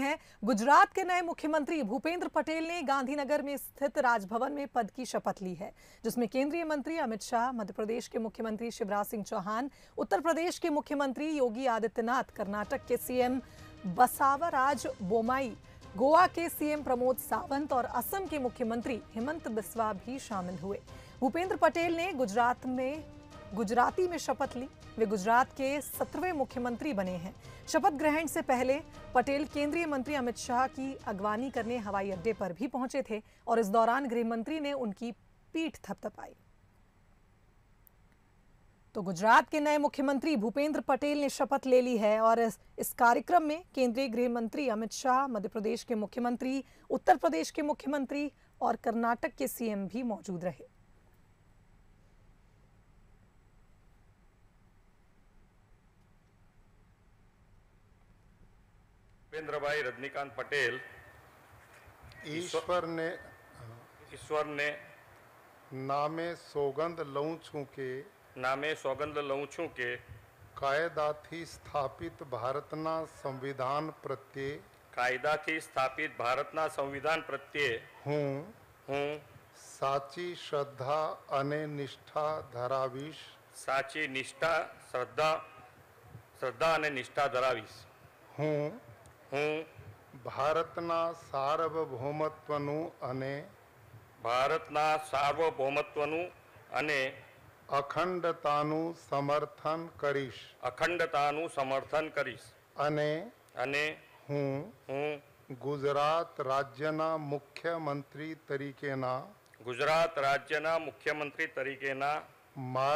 हैं गुजरात के नए मुख्यमंत्री भूपेंद्र पटेल ने गांधीनगर में स्थित राजभवन में पद की शपथ ली है जिसमें केंद्रीय मंत्री अमित शाह मध्य प्रदेश के मुख्यमंत्री शिवराज सिंह चौहान उत्तर प्रदेश के मुख्यमंत्री योगी आदित्यनाथ कर्नाटक के सीएम बसावराज बोमाई गोवा के सीएम प्रमोद सावंत और असम के मुख्यमंत्री हेमंत बिस्वा भी शामिल हुए भूपेंद्र पटेल ने गुजरात में गुजराती में शपथ ली वे गुजरात के सत्रहवें मुख्यमंत्री बने हैं शपथ ग्रहण से पहले पटेल केंद्रीय मंत्री अमित शाह की अगवानी करने हवाई अड्डे पर भी पहुंचे थे और इस दौरान मंत्री ने उनकी पीठ थपथपाई तो गुजरात के नए मुख्यमंत्री भूपेंद्र पटेल ने शपथ ले ली है और इस, इस कार्यक्रम में केंद्रीय गृह मंत्री अमित शाह मध्य प्रदेश के मुख्यमंत्री उत्तर प्रदेश के मुख्यमंत्री और कर्नाटक के सीएम भी मौजूद रहे उपेंद्र भाई रजनीकांत पटेल ईश्वर ने ईश्वर ने नामे सौगंध लऊ छू के नामे सौगंध लऊ छू के कायदा थी स्थापित भारत न संविधान प्रत्ये कायदा थी स्थापित भारत न संविधान प्रत्ये हूँ हूँ साची श्रद्धा अने निष्ठा धरावीश साची निष्ठा श्रद्धा श्रद्धा अने निष्ठा धरावीश हूँ હું ભારતના सार्वभौમત્વનું અને ભારતના सार्वभौમત્વનું અને અખંડતાનું સમર્થન કરીશ અખંડતાનું સમર્થન કરીશ અને અને હું હું ગુજરાત રાજ્યના મુખ્યમંત્રી તરીકેના ગુજરાત રાજ્યના મુખ્યમંત્રી તરીકેના મા